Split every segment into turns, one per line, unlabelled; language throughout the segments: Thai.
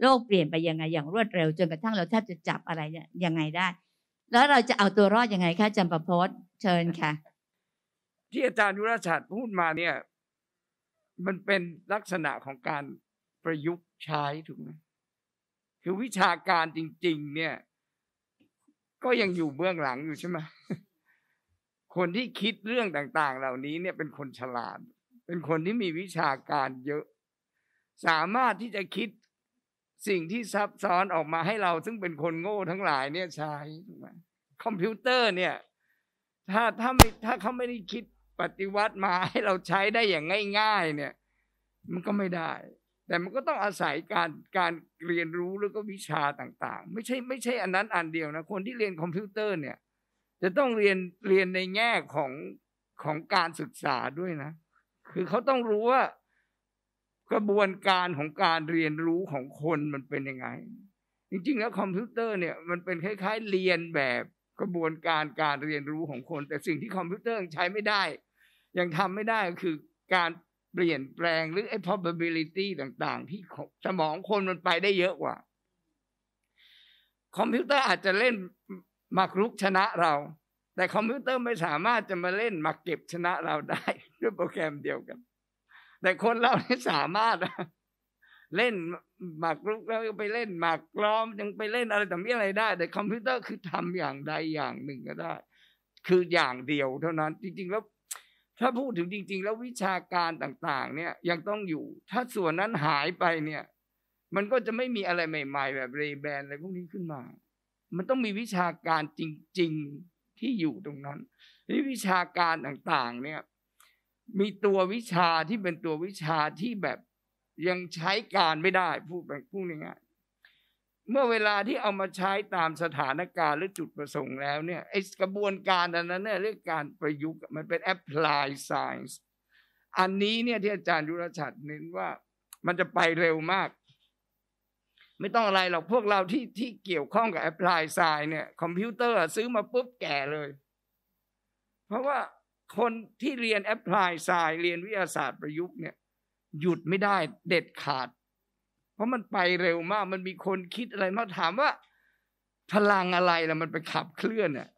โลกเปลี่ยนไปยังไงอย่างรวดเร็ว จนกระทั่งเราแทบจะจับอะไรยังไงได้ แล้วเราจะเอาตัวรอดยังไงคะจำประพศเชิญค่ะ ที่อาจารย์ยุรชติพูดมาเนี่ย มันเป็นลักษณะของการประยุกต์ใช้ถูกไหมคือวิชาการจริง ๆ เนี่ย ก็ยังอยู่เบื้องหลังอยู่ใช่ไหมคนที่คิดเรื่องต่าง ๆ เหล่านี้ เนี่ยเป็นคนฉลาด เป็นคนที่มีวิชาการเยอะ สามารถที่จะคิดสิ่งที่ซับซ้อนออกมาให้เราซึ่งเป็นคนโง่ทั้งหลายเนี่ยใช้คอมพิวเตอร์เนี่ย ถ้าถ้าไม่ถ้าเขาไม่ได้คิดปฏิวัติมาให้เราใช้ได้อย่างง่าย ๆ เนี่ย มันก็ไม่ได้ แต่มันก็ต้องอาศัยการการเรียนรู้แล้วก็วิชาต่าง ๆ ไม่ใช่ ไม่ใช่อันนั้นอันเดียวนะคนที่เรียนคอมพิวเตอร์เนี่ย จะต้องเรียนเรียนในแง่ของของการศึกษาด้วยนะ คือเขาต้องรู้ว่ากระบวนการของการเรียนรู้ของคนมันเป็นยังไงจริง ๆ แล้วคอมพิวเตอร์เนี่ยมันเป็นคล้ายๆ เรียนแบบกระบวนการการเรียนรู้ของคน แต่สิ่งที่คอมพิวเตอร์ยังใช้ไม่ได้ ยังทำไม่ได้ก็คือการเปลี่ยนแปลงหรือไอ้ probability ต่างๆ ที่สมองคนมันไปได้เยอะกว่า คอมพิวเตอร์อาจจะเล่นมากรุกชนะเรา แต่คอมพิวเตอร์ไม่สามารถจะมาเล่นมาเก็บชนะเราได้ด้วยโปรแกรมเดียวกันแต่คนเรานี่สามารถ เล่นหมากรุกแล้วไปเล่นหมากล้อมยังไปเล่นอะไรต่างๆอะไรได้ แต่คอมพิวเตอร์คือทำอย่างใดอย่างหนึ่งก็ได้ คืออย่างเดียวเท่านั้น จริง ๆ แล้ว ถ้าพูดถึงจริง ๆ แล้ววิชาการต่างๆ เนี่ยยังต้องอยู่ ถ้าส่วนนั้นหายไปเนี่ย มันก็จะไม่มีอะไรใหม่ ๆ แบบเรแบนอะไรพวกนี้ขึ้นมา มันต้องมีวิชาการจริง ๆที่อยู่ตรงนั้นนี่วิชาการต่างๆ เนี่ยมีตัววิชาที่เป็นตัววิชาที่แบบยังใช้การไม่ได้พูดแบบพูดง่ายเมื่อเวลาที่เอามาใช้ตามสถานการณ์หรือจุดประสงค์แล้วเนี่ยไอ้กระบวนการอันนั้นเนี่ยเรื่องการประยุกต์มันเป็น apply science อันนี้เนี่ยที่อาจารย์ยุรชัดเน้นว่า มันจะไปเร็วมาก ไม่ต้องอะไรหรอกพวกเราที่ที่เกี่ยวข้องกับ apply science เนี่ยคอมพิวเตอร์ซื้อมาปุ๊บแก่เลย เพราะว่าคนที่เรียนแอปพลายสายเรียนวิทยาศาสตร์ประยุกต์เนี่ยหยุดไม่ได้เด็ดขาด เพราะมันไปเร็วมากมันมีคนคิดอะไรมาถามว่า พลังอะไรล้ะมันไปขับเคลื่อนเน่ะ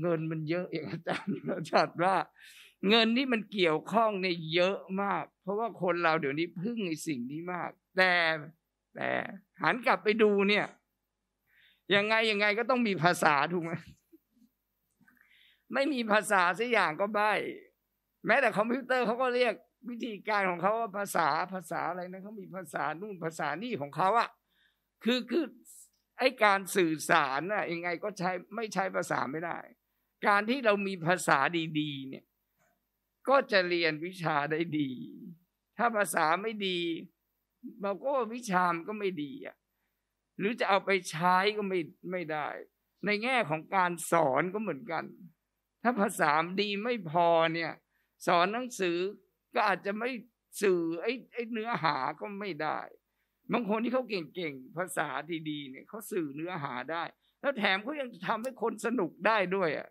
เงินมันเยอะ อย่างอาจารย์อาจารว่า เงินนี่มันเกี่ยวข้องในเยอะมาก เพราะว่าคนเราเดี๋ยวนี้พึ่งในสิ่งนี้มาก แต่แต่หันกลับไปดูเนี่ยยังไง ยังไงก็ต้องมีภาษาถูกไหมไม่มีภาษาสักอย่างก็ใบ้แม้แต่คอมพิวเตอร์เขาก็เรียกวิธีการของเขาว่าภาษาภาษาอะไรนะเขามีภาษานู่นภาษานี่ของเขาอะคือคือไอการสื่อสารน่ะยังไงก็ใช้ไม่ใช้ภาษาไม่ได้ การที่เรามีภาษาดีๆเนี่ย ก็จะเรียนวิชาได้ดี ถ้าภาษาไม่ดี เราก็วิชามก็ไม่ดีอ่ะหรือจะเอาไปใช้ก็ไม่ไม่ได้ ในแง่ของการสอนก็เหมือนกันถ้าภาษาดีไม่พอเนี่ย สอนหนังสือก็อาจจะไม่สื่อไอ้ไอ้เนื้อหาก็ไม่ได้บางคนที่เขาเก่งๆภาษาดีๆเนี่ยเขาสื่อเนื้อหาได้ แล้วแถมเขายังทำให้คนสนุกได้ด้วยอ่ะ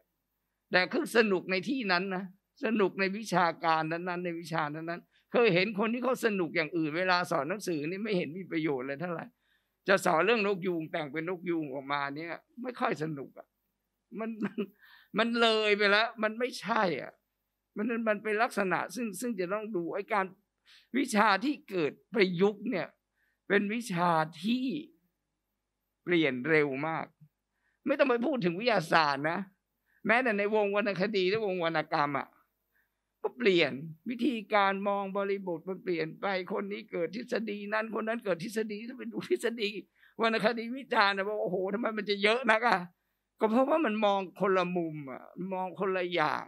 แต่คือสนุกในที่นั้นนะ สนุกในวิชาการนั้น ๆ ในวิชานั้นๆเคยเห็นคนที่เขาสนุกอย่างอื่น เวลาสอนหนังสือนี่ไม่เห็นมีประโยชน์เลยเท่าไหร่จะสอนเรื่องนกยูงแต่งเป็นนกยูงออกมาเนี่ยไม่ค่อยสนุกอ่ะมันมันเลยไปแล้วมันไม่ใช่อ่ะมันมันเป็นลักษณะ ซึ่งซึ่งจะต้องดูไอ้การวิชาที่เกิดประยุกต์เนี่ยเป็นวิชาที่เปลี่ยนเร็วมาก ไม่ต้องไปพูดถึงวิทยาศาสตร์นะ แม้แต่ในวงวรรณคดีและวงวรรณกรรมอ่ะก็เปลี่ยนวิธีการมองบริบทมันเปลี่ยนไปคนนี้เกิดทฤษฎีนั้นคนนั้นเกิดทฤษฎีถ้าไปดูทฤษฎีวรรณคดีวิจารณ์นะว่าโอ้โหทำไมมันจะเยอะนักอ่ะก็เพราะว่ามันมองคนละมุมอ่ะมองคนละอย่าง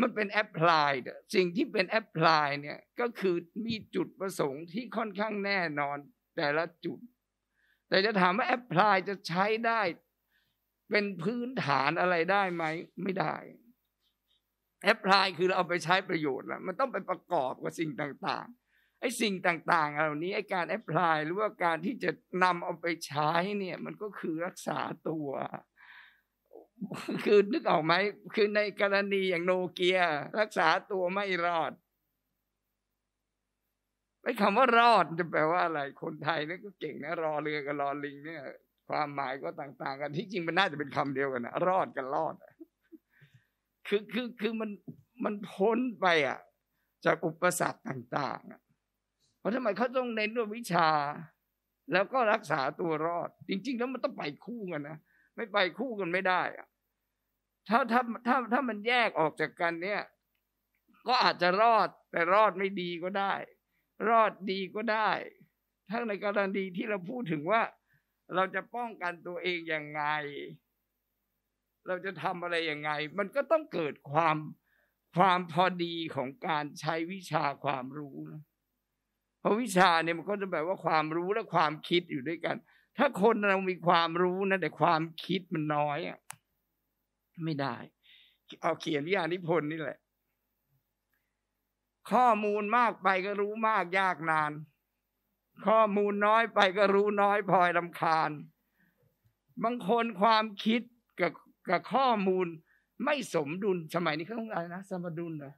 มันเป็นแอปพลายสิ่งที่เป็นแอปพลายเนี่ยก็คือมีจุดประสงค์ที่ค่อนข้างแน่นอนแต่ละจุด แต่จะถามว่าแอปพลายจะใช้ได้ เป็นพื้นฐานอะไรได้ไหมไม่ได้แอปพลายคือเราเอาไปใช้ประโยชน์แล้วมันต้องไปประกอบกับสิ่งต่างๆไอ้สิ่งต่างๆเหล่านี้ไอ้การแอปพลายหรือว่าการที่จะนำเอาไปใช้เนี่ย มันก็คือรักษาตัวคือนึกออกไหมคือในกรณีอย่างโนเกีย รักษาตัวไม่รอดไม่คำว่ารอดจะแปลว่าอะไรคนไทยนี่ก็เก่งนะ รอเรือกับรอลิง เนี่ย ความหมายก็ต่างๆกันที่จริงมันน่าจะเป็นคำเดียวกันนะรอดกับรอดคือคือคือมันมันพ้นไปอ่ะจากอุปสรรคต่างๆเพราะทำไมเขาต้องเน้นด้วยวิชา แล้วก็รักษาตัวรอดจริง ๆ แล้วมันต้องไปคู่กันนะไม่ไปคู่กันไม่ได้อะถ้าถ้าถ้าถ้ามันแยกออกจากกันเนี่ย ก็อาจจะรอดแต่รอดไม่ดีก็ได้ รอดดีก็ได้ทั้งในกรณีที่เราพูดถึงว่า เราจะป้องกันตัวเองอย่างไง เราจะทำอะไรอย่างไง มันก็ต้องเกิดความความพอดีของการใช้วิชาความรู้นะเพราะวิชาเนี่ยมันก็จะแบบว่าความรู้และความคิดอยู่ด้วยกัน ถ้าคนเรามีความรู้นะแต่ความคิดมันน้อยอ่ะไม่ได้เอาเขียนวิยานิพนธ์นี่แหละ ข้อมูลมากไปก็รู้มากยากนาน ข้อมูลน้อยไปก็รู้น้อยพลอยลำคาญ บางคนความคิดกับกับข้อมูลไม่สมดุลสมัยนี้เขาต้องอะไรนะ สมดุลนะ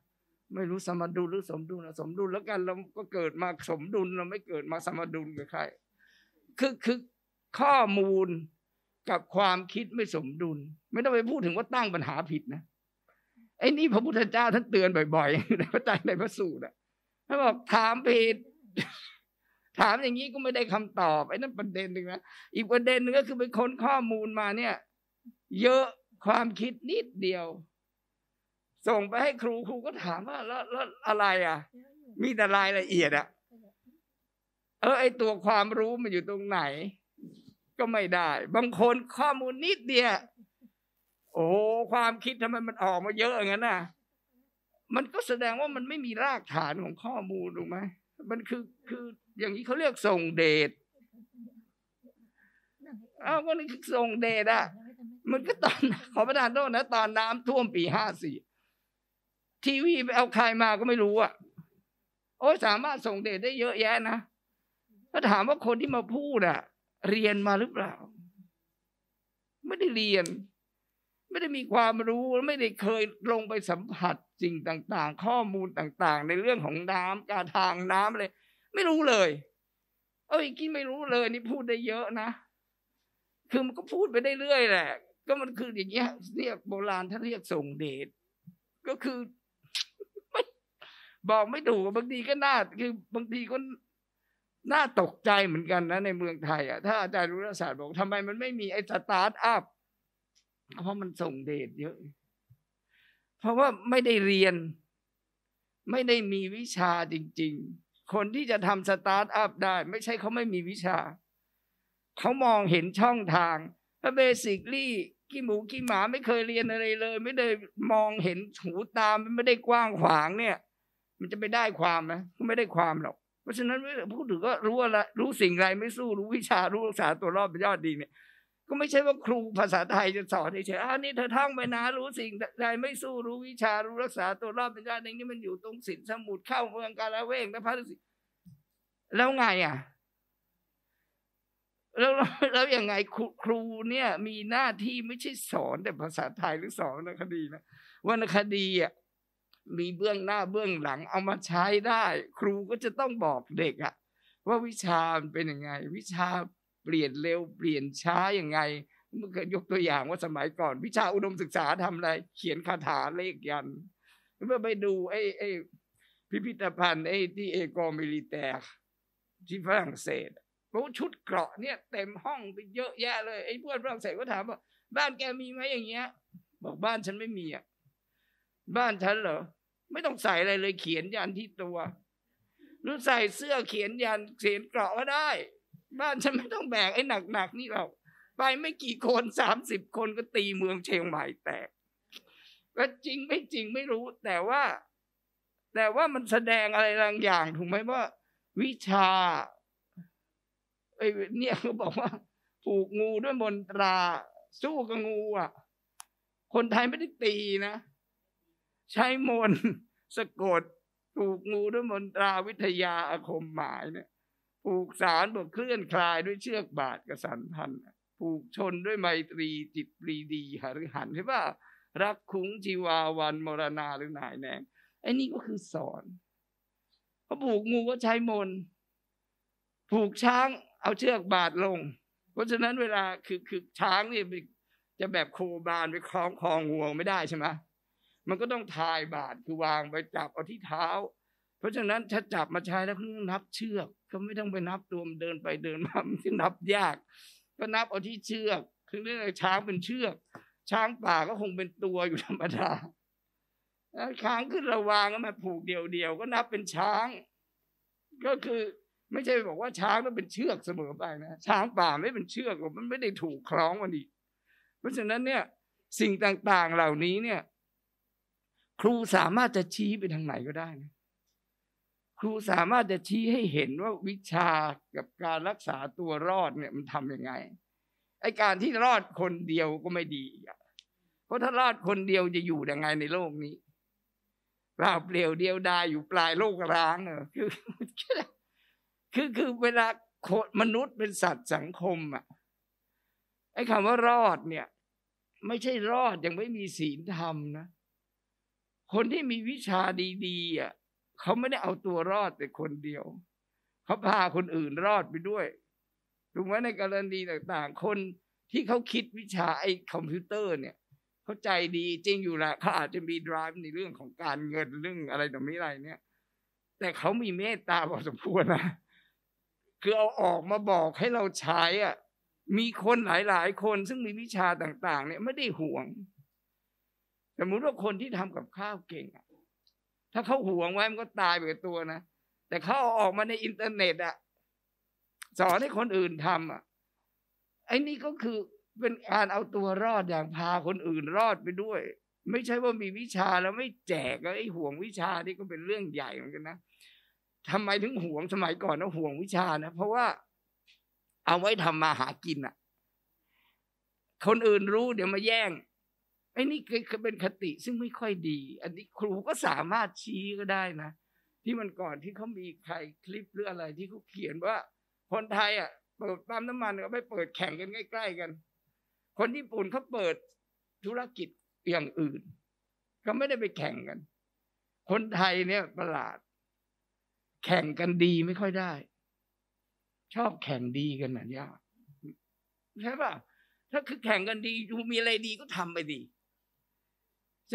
ไม่รู้สมดุลหรือสมดุลนะสมดุลแล้วกันเราก็เกิดมาสมดุลเราไม่เกิดมาสมดุลกับใครคือคือข้อมูลกับความคิดไม่สมดุล ไม่ต้องไปพูดถึงว่าตั้งปัญหาผิดนะไอ้นี่พระพุทธเจ้าท่านเตือนบ่อยๆในพระใจในพระสูตรอ่ะท่านบอกถามผิด ถามอย่างนี้ก็ไม่ได้คำตอบไอ้นั่นประเด็นหนึ่งนะอีกประเด็นหนึ่งก็คือไปค้นข้อมูลมาเนี่ย เยอะความคิดนิดเดียว ส่งไปให้ครูครูก็ถามว่า แล้วแล้วอะไรอ่ะ มีแต่รายละเอียดอ่ะเออไอตัวความรู้มันอยู่ตรงไหนก็ไม่ได้ บางคนข้อมูลนิดเดียวโอ้ความคิดทำไมมันออกมาเยอะอย่างนั้นน่ะมันก็แสดงว่ามันไม่มีรากฐานของข้อมูลถูกไหมมันคือคืออย่างนี้เขาเรียกส่งเดชอาวันนี่คือส่งเดชอะมันก็ตอนขอประทานโทษนะ ตอนน้ำท่วมปีห้าสี่ทีวีไปเอาใครมาก็ไม่รู้อะโอ้สามารถส่งเดชได้เยอะแยะนะก็ถามว่าคนที่มาพูดอ่ะเรียนมาหรือเปล่า ไม่ได้เรียน ไม่ได้มีความรู้ไม่ได้เคยลงไปสัมผัสสิ่งต่าง ๆ ข้อมูลต่าง ๆ ในเรื่องของน้ำการทางน้ำเลยไม่รู้เลย เอ้ยกินไม่รู้เลย นี่พูดได้เยอะนะ คือมันก็พูดไปได้เรื่อยแหละ ก็มันคืออย่างเงี้ยเรียกโบราณท่านเรียกส่งเดชก็คือบอกไม่ถูกบางทีก็น่าคือบางทีก็น่าตกใจเหมือนกันนะ ในเมืองไทยอ่ะ ถ้าอาจารย์รุรศาสตร์บอกทำไมมันไม่มีไอ้สตาร์ทอัพเพราะมันส่งเดชเยอะเพราะว่าไม่ได้เรียน ไม่ได้มีวิชาจริง ๆ คนที่จะทำสตาร์ทอัพได้ ไม่ใช่เขาไม่มีวิชาเขามองเห็นช่องทางถ้าเบสิคลี่ขี้หมูขี้หมา ไม่เคยเรียนอะไรเลย ไม่ได้มองเห็นหูตามไม่ได้กว้างขวาง เนี่ย มันจะไปได้ความไหมก็ไม่ได้ความหรอกเพราะฉะนั้นผู้ถือก็รู้อะไรรู้สิ่งไรไม่สู้รู้วิชารู้รักษาตัวรอบเป็นยอดดีเนี่ยก็ไม่ใช่ว่าครูภาษาไทยจะสอนเฉยๆอัานี่เธอท่องไปนะรู้สิ่งใดไม่สู้รู้วิชารู้รักษาตัวรอบเป็นยอดในนี้มันอยู่ตรงศิลสมุดเข้าเมืองกาลเวงและพระฤาษีแล้วไงอ่ะ แล้วแล้วยังไงครูครูเนี่ย มีหน้าที่ไม่ใช่สอน แต่ภาษาไทยหรือสอนวรรณคดีนะวรรณคดีอ่ะมีเบื้องหน้าเบื้องหลังเอามาใช้ได้ ครูก็จะต้องบอกเด็กอะว่าวิชาเป็นยังไง วิชาเปลี่ยนเร็วเปลี่ยนช้ายังไงเมื่อยกตัวอย่างว่าสมัยก่อนวิชาอุดมศึกษาทำอะไร เขียนคาถาเลขยันเมื่อไปดูไอ้ไอ้พิพิธภัณฑ์ไอ้ที่เอกอมิลิแตกที่ฝรั่งเศสพวกชุดเกราะเนี่ยเต็มห้องไปเยอะแยะ เลยไอ้พวกฝรั่งเศสก็ถามว่า บ้านแกมีไหมอย่างเงี้ย บอกบ้านฉันไม่มีอ่ะบ้านฉันเหรอไม่ต้องใส่อะไรเลยเขียนยันที่ตัวหรือใส่เสื้อเขียนยันเขียนเกราะก็ได้ บ้านฉันไม่ต้องแบกไอ้หนักๆนี่เราไปไม่กี่คนสามสิบคนก็ตีเมืองเชียงใหม่แตกก็จริงไม่จริงไม่รู้ แต่ว่า แต่ว่ามันแสดงอะไรบางอย่าง ถูกไหมว่า วิชาไอ้เนี่ยเขาบอกว่า ผูกงูด้วยมนตรา สู้กับงู อ่ะ คนไทยไม่ได้ตีนะใช้มนสะกดถูกงูด้วยมนตราวิทยาอาคมหมายเนี่ย ผูกสารบวกเคลื่อนคลายด้วยเชือกบาดกระสันพันผูกชนด้วยไมตรีจิตปรีดีหรือหันใช่ป่ะรักคุ้งจีวาวันมรณา หรือนายแนงไอ้นี่ก็คือสอนเขาผูกงูก็ใช้มนผูกช้างเอาเชือกบาดลง เพราะฉะนั้นเวลาคือคือช้างนี่จะแบบโคบานไปคล้องคองงวงไม่ได้ใช่ไหมมันก็ต้องทายบาทคือวางไปจับเอาที่เท้า เพราะฉะนั้นถ้าจับมาใช้แล้วเพิ่งนับเชือก ก็ไม่ต้องไปนับรวมเดินไปเดินมาทึ่นับยาก ก็นับเอาที่เชือกคือเรื่องช้างเป็นเชือก ช้างป่าก็คงเป็นตัวอยู่ธรรมดาค้างขึ้นระวางก็มาผูกเดียวๆก็นับเป็นช้าง ก็คือ ไม่ใช่บอกว่าช้างต้องเป็นเชือกเสมอไปนะช้างป่าไม่เป็นเชือกมันไม่ได้ถูกคล้องกันอีกเพราะฉะนั้นเนี่ยสิ่งต่างๆเหล่านี้เนี่ยครูสามารถจะชี้ไปทางไหนก็ได้นะ ครูสามารถจะชี้ให้เห็นว่าวิชากับการรักษาตัวรอดเนี่ยมันทำยังไงไอการที่รอดคนเดียวก็ไม่ดีเพราะถ้ารอดคนเดียวจะอยู่ยังไงในโลกนี้เาบาเปลี่ยวเดียวดายอยู่ปลายโลกร้าง เออคือ คือคือเวลาคมนุษย์เป็นสัตว์สังคมอ่ะไอคำว่ารอดเนี่ย ไม่ใช่รอดยังไม่มีศีลธรรมนะคนที่มีวิชาดีๆอ่ะ เขาไม่ได้เอาตัวรอดแต่คนเดียว เขาพาคนอื่นรอดไปด้วยถูกไหมในกรณีต่าง ๆ คนที่เขาคิดวิชาไอ้คอมพิวเตอร์ เนี่ย เขาใจดีจริงอยู่ละเขาอาจจะมีดรามในเรื่องของการเงินเรื่องอะไรต่อไม่ไรเนี่ย แต่เขามีเมตตาพอสมควรนะคือเอาออกมาบอกให้เราใช้อ่ะมีคนหลายๆคนซึ่งมีวิชาต่างๆ เนี่ยไม่ได้ห่วงสมมุติว่าคนที่ทำกับข้าวเก่งอ่ะ ถ้าเขาห่วงไว้มันก็ตายไปกับตัวนะ แต่เขาเอาออกมาในอินเทอร์เน็ตอ่ะ สอนให้คนอื่นทำอ่ะไอ้นี่ก็คือเป็นการเอาตัวรอดอย่างพาคนอื่นรอดไปด้วย ไม่ใช่ว่ามีวิชาแล้วไม่แจกแล้วไอ้ห่วงวิชานี่ก็เป็นเรื่องใหญ่เหมือนกันนะทำไมถึงห่วงสมัยก่อนนะห่วงวิชานะเพราะว่าเอาไว้ทำมาหากินอ่ะ คนอื่นรู้เดี๋ยวมาแย่งไอ้นี่คือเป็นคติซึ่งไม่ค่อยดี อันนี้ครูก็สามารถชี้ก็ได้นะที่มันก่อนที่เขามีใครคลิปหรืออะไรที่เขาเขียนว่า คนไทยอ่ะเปิดปั๊มน้ำมันก็ไม่เปิดแข่งกันใกล้ๆกัน คนญี่ปุ่นเขาเปิดธุรกิจอย่างอื่นก็ไม่ได้ไปแข่งกัน คนไทยเนี่ยประหลาด แข่งกันดีไม่ค่อยได้ ชอบแข่งดีกันนะยากใช่ป่ะถ้าคือแข่งกันดีูมีอะไรดีก็ทำไปดี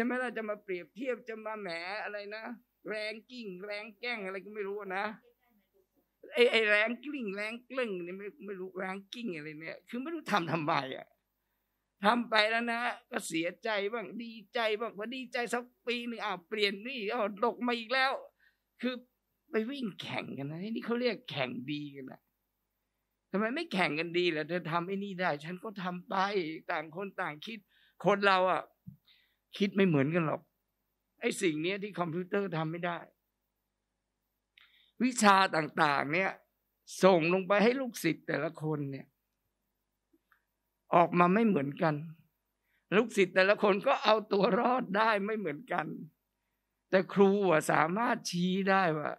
ช่ไหมเราจะมาเปรียบเทียบจะมาแหมอะไรนะแรงกิ้งแรงแกล้งอะไรก็ไม่รู้นะไอ้ไอ้แรงกลิ้งแรงกลึ้งนี่ไม่ไม่รู้แรงกิ้งอะไร เนี่ย คือไม่รู้ทำทำไมอ่ะทำไปแล้วนะก็เสียใจบ้างดีใจบ้างพอดีใจสักปีหนึ่งอ้าวเปลี่ยนนี่อ้าวตกมาอีกแล้ว คือไปวิ่งแข่งกันนะนี่เขาเรียกแข่งดีกันนะทำไมไม่แข่งกันดีล่ะเธอทำไอ้นี่ได้ ฉันก็ทำไปต่างคนต่างคิด คนเราอ่ะคิดไม่เหมือนกันหรอกไอ้สิ่งนี้ที่คอมพิวเตอร์ทำไม่ได้ วิชาต่างๆ เนี่ย ส่งลงไปให้ลูกศิษย์แต่ละคนเนี่ย ออกมาไม่เหมือนกัน ลูกศิษย์แต่ละคนก็เอาตัวรอดได้ไม่เหมือนกัน แต่ครูอะสามารถชี้ได้ว่า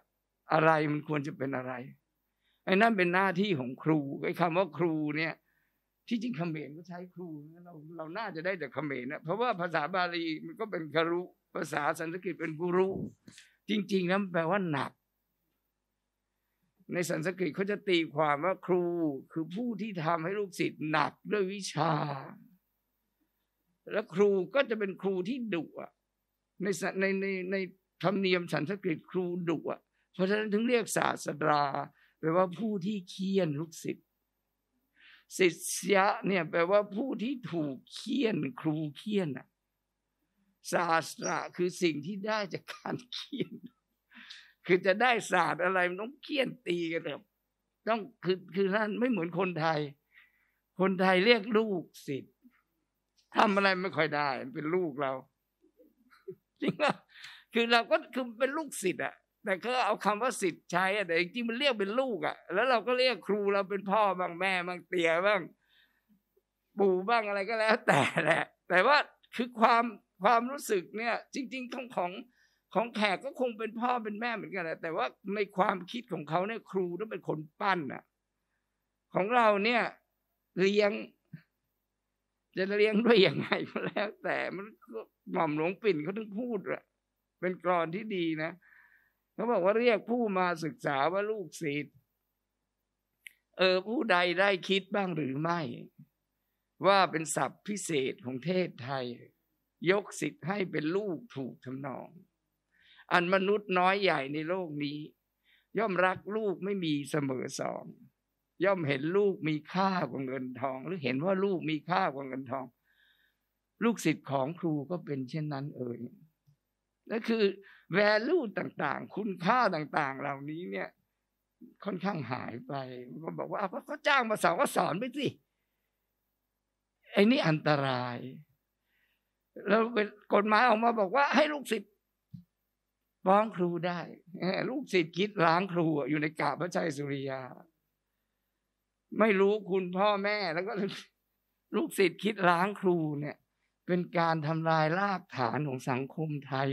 อะไรมันควรจะเป็นอะไรไอ้นั่นเป็นหน้าที่ของครูไอ้คำว่าครูเนี่ยที่จริงเขมรก็ใช้ครูเราเราน่าจะได้จากเขมรนะเพราะว่าภาษาบาลีมันก็เป็นครุภาษาสันสกฤตเป็นกุรุจริง ๆนะแปลว่าหนัก ในสันสกฤตเขาจะตีความว่าครูคือผู้ที่ทำให้ลูกศิษย์หนักด้วยวิชา แล้วครูก็จะเป็นครูที่ดุอะในในในในธรรมเนียมสันสกฤตครูดุอะเพราะฉะนั้นถึงเรียกศาสตราแปลว่าผู้ที่เคี่ยนลูกศิษย์ศิษยะเนี่ยแปลว่าผู้ที่ถูกเคี่ยนครูเคี่ยนอะศาสตร์คือสิ่งที่ได้จากการเคี่ยน คือจะได้ศาสตร์อะไรมันต้องเคี่ยนตีกันแบบต้องคือคือนั่นไม่เหมือนคนไทย คนไทยเรียกลูกศิษย์ทำอะไรไม่ค่อยได้เป็นลูกเราจริงอ่ะคือเราก็คือเป็นลูกศิษย์อะแต่ก็เอาคำว่าสิทธิ์ใช้แต่จริงมันเรียกเป็นลูกอ่ะแล้วเราก็เรียกครูเราเป็นพ่อบ้างแม่บ้างเตี่ยบ้างปู่บ้างอะไรก็แล้ว แต่แหละ แต่ว่าคือความความรู้สึกเนี่ย จริงๆของของ ของแขกก็คงเป็นพ่อเป็นแม่เหมือนกันแหละแต่ว่าในความคิดของเขาเนี่ยครูต้องเป็นคนปั้นอ่ะของเราเนี่ย เลี้ยง จะเลี้ยงด้วยยังไงก็แล้ว แต่มันหม่อมหลวงปิ่นเขาถึงพูดอะเป็นกรอนที่ดีนะเขาบอกว่าเรียกผู้มาศึกษาว่าลูกศิษย์เออผู้ใดได้คิดบ้างหรือไม่ ว่าเป็นศัพท์พิเศษของเทศไทย ยกสิทธิ์ให้เป็นลูกถูกทำนอง อันมนุษย์น้อยใหญ่ในโลกนี้ ย่อมรักลูกไม่มีเสมอสอง ย่อมเห็นลูกมีค่ากว่าเงินทอง หรือเห็นว่าลูกมีค่ากว่าเงินทอง ลูกศิษย์ของครูก็เป็นเช่นนั้น เองนั่นคือแวลูต่าง ๆ คุณค่าต่าง ๆ เหล่านี้เนี่ย ค่อนข้างหายไปก็บอกว่าเขาจ้างมาสอนก็สอนไปสิไอ้นี่อันตรายแล้วกฎหมายออกมาบอกว่า ให้ลูกศิษย์ฟ้องครูได้ ลูกศิษย์คิดล้างครูอยู่ในกาบพระชัยสุริยา ไม่รู้คุณพ่อแม่แล้วก็ ลูกศิษย์คิดล้างครูเนี่ยเป็นการทำลายรากฐานของสังคมไทย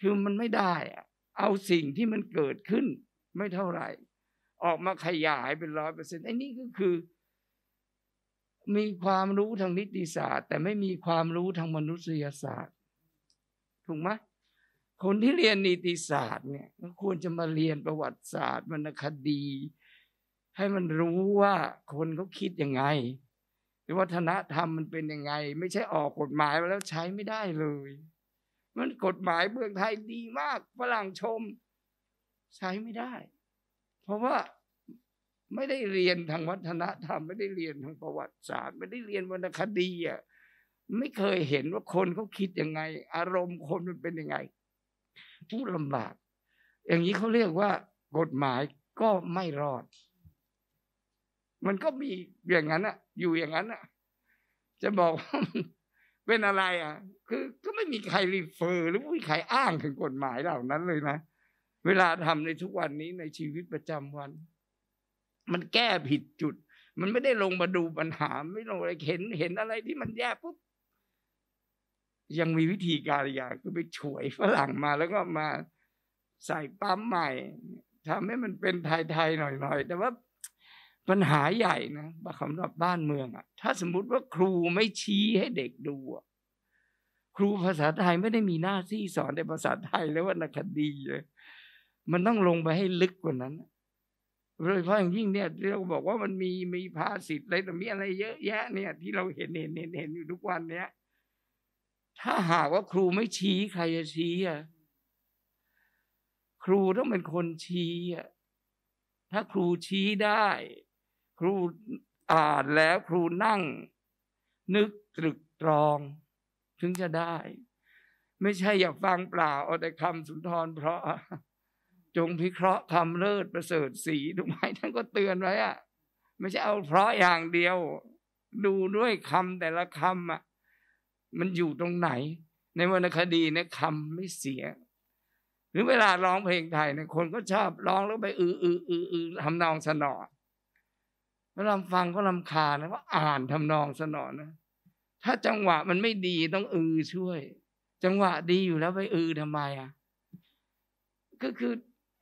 คือมันไม่ได้อะเอาสิ่งที่มันเกิดขึ้นไม่เท่าไหร่ ออกมาขยายเป็นร้อยเปอร์เซ็นต์ไอ้นี่ก็คือมีความรู้ทางนิติศาสตร์ แต่ไม่มีความรู้ทางมนุษยศาสตร์ถูกไหม คนที่เรียนนิติศาสตร์เนี่ยก็ควรจะมาเรียนประวัติศาสตร์วรรณคดี ให้มันรู้ว่าคนเขาคิดยังไงรือวัฒนธรรมมันเป็นยังไง ไม่ใช่ออกกฎหมายมาแล้วใช้ไม่ได้เลย มันกฎหมายเมืองไทยดีมากฝรั่งชม ใช้ไม่ได้ เพราะว่าไม่ได้เรียนทางวัฒนธรรม ไม่ได้เรียนทางประวัติศาสตร์ ไม่ได้เรียนวรรณคดีอ่ะไม่เคยเห็นว่าคนเขาคิดยังไง อารมณ์คนมันเป็นยังไง ผู้ลำบาก อย่างนี้เขาเรียกว่า กฎหมายก็ไม่รอดมันก็มีอย่างนั้นอะอยู่อย่างนั้นอะจะบอกว่าเป็นอะไรอ่ะ คือก็ไม่มีใครรีเฟอร์หรือไม่มีใครอ้างถึงกฎหมายเหล่านั้นเลยนะเวลาทำในทุกวันนี้ในชีวิตประจำวัน มันแก้ผิดจุด มันไม่ได้ลงมาดูปัญหา ไม่ลงอะไรเห็นเห็นอะไรที่มันแย่ปุ๊บยังมีวิธีการอย่างคือไปฉวยฝรั่งมาแล้วก็มาใส่ปั๊มใหม่ทำให้มันเป็นไทยๆหน่อยๆแต่ว่าปัญหาใหญ่นะสำหรับบ้านเมืองอ่ะถ้าสมมุติว่าครูไม่ชี้ให้เด็กดู ครูภาษาไทยไม่ได้มีหน้าที่สอนในภาษาไทยแล้ววรรณคดีเลยมันต้องลงไปให้ลึกกว่านั้นโดยเฉพาะอย่างยิ่งเนี่ย เราบอกว่ามันมีมีภาษิตอะไรแต่มีอะไร เยอะแยะเนี่ยที่เราเห็นเห็นเห็นเห็นอยู่ทุกวันเนี้ย ถ้าหากว่าครูไม่ชี้ใครจะชี้อ่ะครูต้องเป็นคนชี้อ่ะถ้าครูชี้ได้ครูอ่านแล้วครูนั่ง นึกตรึกตรอง ถึงจะได้ ไม่ใช่อยากฟังเปล่าเอาแต่คำสุนทร เพราะ จงพิเคราะห์คำเลิศ ประเสริฐสีถูกไหมท่านก็เตือนไว้อะไม่ใช่เอาเพราะอย่างเดียวดูด้วยคำแต่ละคำอ่ะมันอยู่ตรงไหน ในวรรณคดีเนี่ยคำไม่เสีย หรือเวลาร้องเพลงไทยเนี่ยคนก็ชอบร้องแล้วไปอืออืออือทำนองสนอเวลาฟังก็ลำคาญนะว่าอ่านทำนองสนอนนะ ถ้าจังหวะมันไม่ดีต้องอือช่วย จังหวะดีอยู่แล้วไปอือทำไมอ่ะก็คือ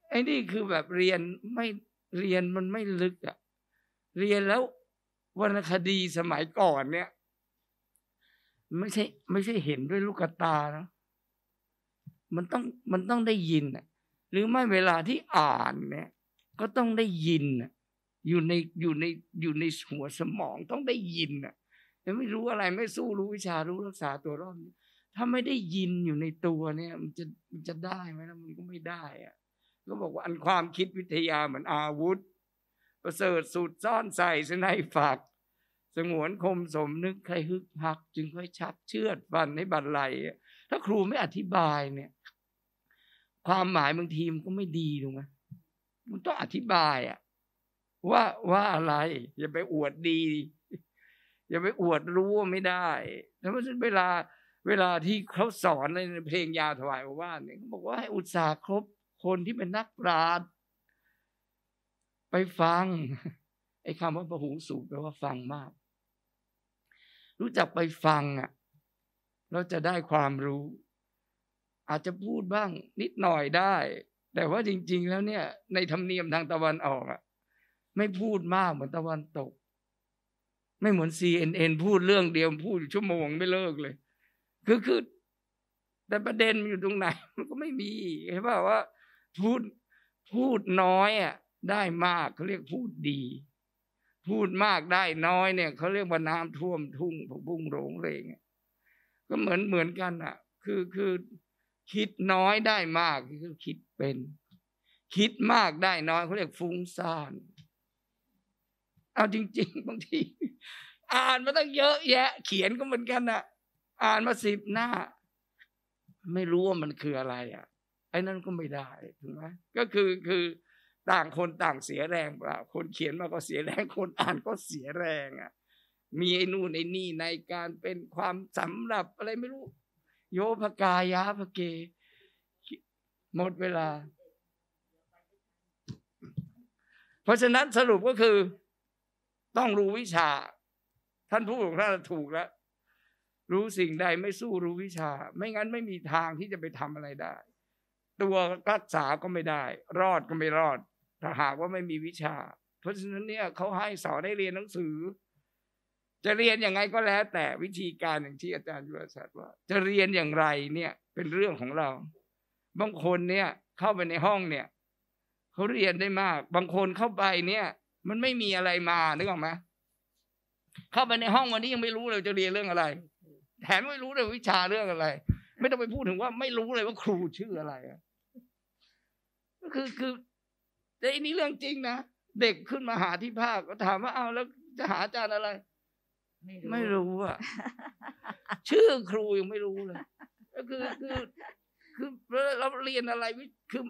ไอ้นี่คือแบบเรียนไม่เรียนมันไม่ลึกอ่ะเรียนแล้ววรรณคดีสมัยก่อนเนี่ยไม่ใช่ไม่ใช่เห็นด้วยลูกตาเนาะมันต้องมันต้องได้ยินอะหรือไม่เวลาที่อ่านเนี่ย ก็ต้องได้ยินอ่ะอยู่ในอยู่ในอยู่ในหัวสมองต้องได้ยินน่ะแล้วไม่รู้อะไรไม่สู้รู้วิชารู้รักษาตัวรอดถ้าไม่ได้ยินอยู่ในตัวเนี่ย มันจะมันจะได้ไหมนะมันก็ไม่ได้อ่ะก็บอกว่าอันความคิดวิทยาเหมือนอาวุธ ประเสริฐสุดซ่อนใส่สนฝักสงวนคมสมนึกใครฮึกหักจึงค่อยชักเชือดฟันให้บันไหลถ้าครูไม่อธิบายเนี่ยความหมายบางทีมันก็ไม่ดีถูกไหมมันต้องอธิบายอ่ะว่าว่าอะไร อย่าไปอวดดี อย่าไปอวดรู้ว่าไม่ได้แล้วเวลา เวลาที่เขาสอนในเพลงยาถวายวอาเนี่ยเขาบอกว่าให้อุตสาห์ครบคนที่เป็นนักปราชญ์ไปฟังไอ้คำว่าประหูสูงแปลว่าฟังมาก รู้จักไปฟังอ่ะเราจะได้ความรู้ อาจจะพูดบ้างนิดหน่อยได้ แต่ว่าจริง ๆ แล้วเนี่ย ในธรรมเนียมทางตะวันออกอ่ะไม่พูดมากเหมือนตะวันตก ไม่เหมือนซีเเอ็นอ็นพูดเรื่องเดียวพูดอยู่ชั่วโมง ไม่เลิกเลย คือคือแต่ประเด็นมันอยู่ตรงไหน มันก็ไม่มีเห็นป่าว่าพูดพูดน้อยอ่ะได้มากเขาเรียกพูดดี พูดมากได้น้อยเนี่ยเขาเรียกว่าน้ำท่วมทุ่งผักบุ้งโรงเรงก็เหมือนเหมือนกันอ่ะคือคือคิดน้อยได้มากคือคิดเป็น คิดมากได้น้อยเขาเรียกฟุ้งซ่านเอาจริง ๆบางที อ่านมาตั้งเยอะแยะ เขียนก็เหมือนกันนะอ่านมาสิบหน้า ไม่รู้ว่ามันคืออะไร อ่ะไอ้นั่นก็ไม่ได้ถูกไหมก็คือคือต่างคนต่างเสียแรงเปล่าคนเขียนมาก็เสียแรง คนอ่านก็เสียแรงอ่ะมีไอ้นู่นไอ้นี่ในการเป็นความสำหรับอะไรไม่รู้โยภกายาภเกหมดเวลา เพราะฉะนั้นสรุปก็คือต้องรู้วิชา ท่านผู้ของท่านถูกแล้ว รู้สิ่งใดไม่สู้รู้วิชา ไม่งั้นไม่มีทางที่จะไปทำอะไรได้ ตัวรักษาก็ไม่ได้ รอดก็ไม่รอด ถ้าหากว่าไม่มีวิชา เพราะฉะนั้นเนี่ยเขาให้สอนได้เรียนหนังสือ จะเรียนอย่างไงก็แล้ว แต่วิธีการอย่างที่อาจารย์ยุทธศาสตร์ว่า จะเรียนอย่างไรเนี่ย เป็นเรื่องของเรา บางคนเนี่ย เข้าไปในห้องเนี่ยเขาเรียนได้มาก บางคนเข้าไปเนี่ยมันไม่มีอะไรมา นึกออกไหมเข้าไปในห้องวันนี้ยังไม่รู้เลยจะเรียนเรื่องอะไร แถมไม่รู้เลยวิชาเรื่องอะไร ไม่ต้องไปพูดถึงว่าไม่รู้เลยว่าครูชื่ออะไรก็คือคือ แต่อันนี้เรื่องจริงนะ เด็กขึ้นมาหาที่ภาคก็ถามว่าเอาแล้วจะหาอาจารย์อะไร ไม่รู้อ่ะชื่อครูยังไม่รู้เลย ก็คือ คือคือเราเรียนอะไรคือ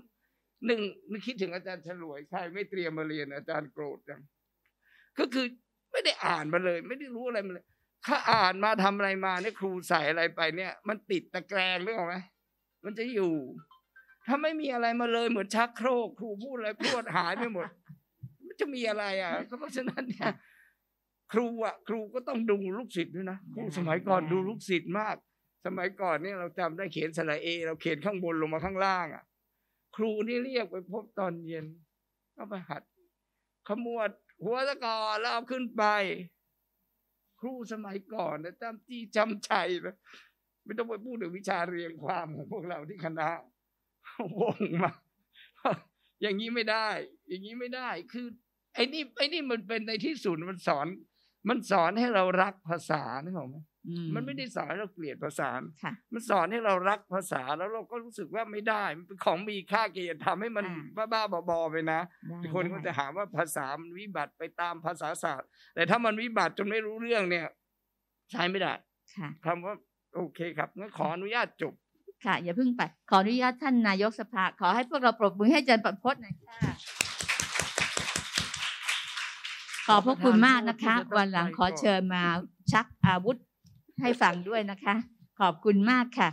หนึ่งนึกคิดถึงอาจารย์ฉลวยใครไม่เตรียมมาเรียน อาจารย์โกรธจังก็คือไม่ได้อ่านมาเลย ไม่ได้รู้อะไรมาเลยถ้าอ่านมาทำอะไรมาเนี่ย ครูใส่อะไรไปเนี่ย มันติดตะแกรงเรื่องไหมมันจะอยู่ ถ้าไม่มีอะไรมาเลย เหมือนชักโครกครูพูดอะไรพูดหายไปหมด มันจะมีอะไรอ่ะเพราะฉะนั้นเนี่ย ครูอ่ะ ครูก็ต้องดูลูกศิษย์ด้วยนะครูสมัยก่อนดูลูกศิษย์มาก สมัยก่อนเนี่ยเราจำได้เขียนสระเอ เราเขียนข้างบนลงมาข้างล่างอ่ะครูนี่เรียกไปพบตอนเย็นก็ไปหัดขมวด หัวตะกอแล้วเอาขึ้นไป ครูสมัยก่อนนะ ตามที่จำใจนะไม่ต้องไปพูดถึงวิชาเรียงความของพวกเราที่คณะวงมาอย่างนี้ไม่ได้ อย่างนี้ไม่ได้ คือไอ้นี่ไอ้นี่มันเป็นในที่สุดมันสอน มันสอนให้เรารักภาษานี่หรอไหมมันไม่ได้สอนเราเกลียดภาษา มันสอนให้เรารักภาษาแล้วเราก็รู้สึกว่าไม่ได้ มันเป็นของมีค่าเกียรติทำให้มันบ้าๆบอๆไปนะ คนก็จะหาว่าภาษามันวิบัติไปตามภาษาศาสตร์ แต่ถ้ามันวิบัติจนไม่รู้เรื่องเนี่ย ใช้ไม่ได้คำว่า โอเคครับงั้นขออนุญาตจบ ค่ะอย่าเพิ่งไปขออนุญาตท่านนายกสภาขอให้พวกเราปรบมือให้อาจารย์ประพจน์หน่อยค่ะ ขอบพระคุณมากนะคะ วันหลังขอเชิญมาชักอาวุธให้ฟังด้วยนะคะ ขอบคุณมากค่ะ